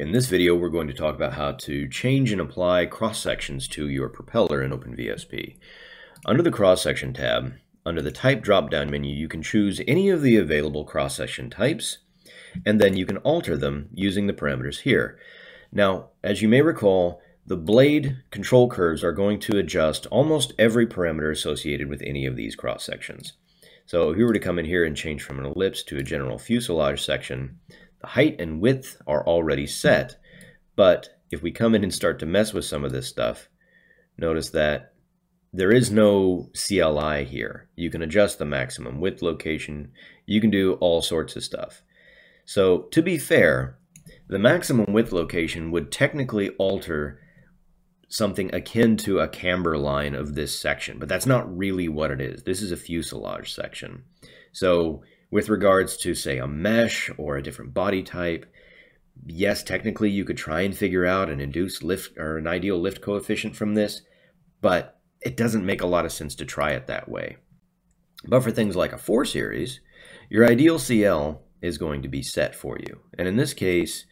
In this video, we're going to talk about how to change and apply cross-sections to your propeller in OpenVSP. Under the cross-section tab, under the type drop-down menu, you can choose any of the available cross-section types, and then you can alter them using the parameters here. Now, as you may recall, the blade control curves are going to adjust almost every parameter associated with any of these cross-sections. So if you were to come in here and change from an ellipse to a general fuselage section, height and width are already set, but if we come in and start to mess with some of this stuff, notice that there is no CLI here. You can adjust the maximum width location. You can do all sorts of stuff. So to be fair, the maximum width location would technically alter something akin to a camber line of this section, but that's not really what it is. This is a fuselage section. So with regards to, say, a mesh or a different body type, yes, technically you could try and figure out an induced lift or an ideal lift coefficient from this, but it doesn't make a lot of sense to try it that way. But for things like a 4 series, your ideal CL is going to be set for you. And in this case,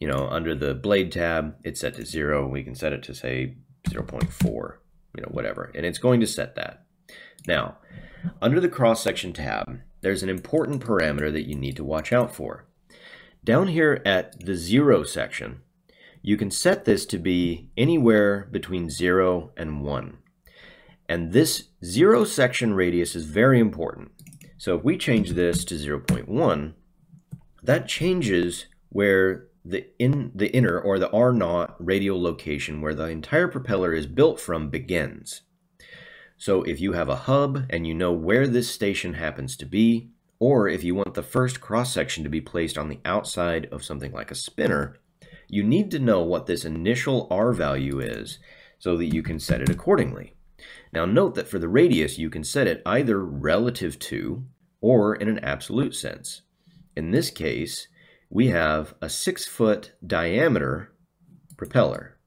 you know, under the blade tab, it's set to 0. We can set it to, say, 0.4, you know, whatever. And it's going to set that. Now, under the cross-section tab, there's an important parameter that you need to watch out for. Down here at the zero section, you can set this to be anywhere between zero and one. And this zero section radius is very important. So if we change this to 0.1, that changes where the in the inner or the R naught radial location where the entire propeller is built from begins. So if you have a hub and you know where this station happens to be, or if you want the first cross section to be placed on the outside of something like a spinner, you need to know what this initial R value is so that you can set it accordingly. Now note that for the radius, you can set it either relative to or in an absolute sense. In this case, we have a six foot diameter propeller,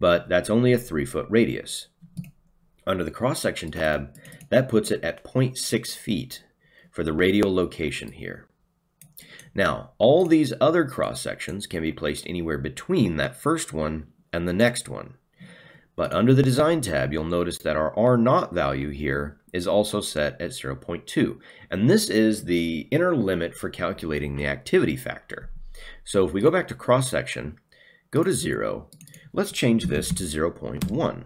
but that's only a three foot radius. Under the cross-section tab, that puts it at 0.6 feet for the radial location here. Now, all these other cross-sections can be placed anywhere between that first one and the next one. But under the Design tab, you'll notice that our r not value here is also set at 0.2. And this is the inner limit for calculating the activity factor. So if we go back to cross-section, go to 0, let's change this to 0.1.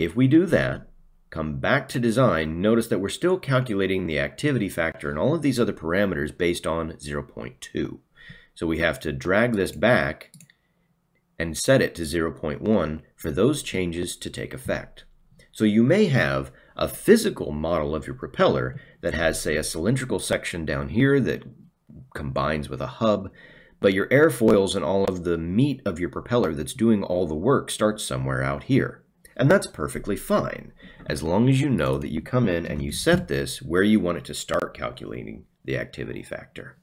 If we do that, come back to design, notice that we're still calculating the activity factor and all of these other parameters based on 0.2. So we have to drag this back and set it to 0.1 for those changes to take effect. So you may have a physical model of your propeller that has, say, a cylindrical section down here that combines with a hub, but your airfoils and all of the meat of your propeller that's doing all the work starts somewhere out here. And that's perfectly fine, as long as you know that you come in and you set this where you want it to start calculating the activity factor.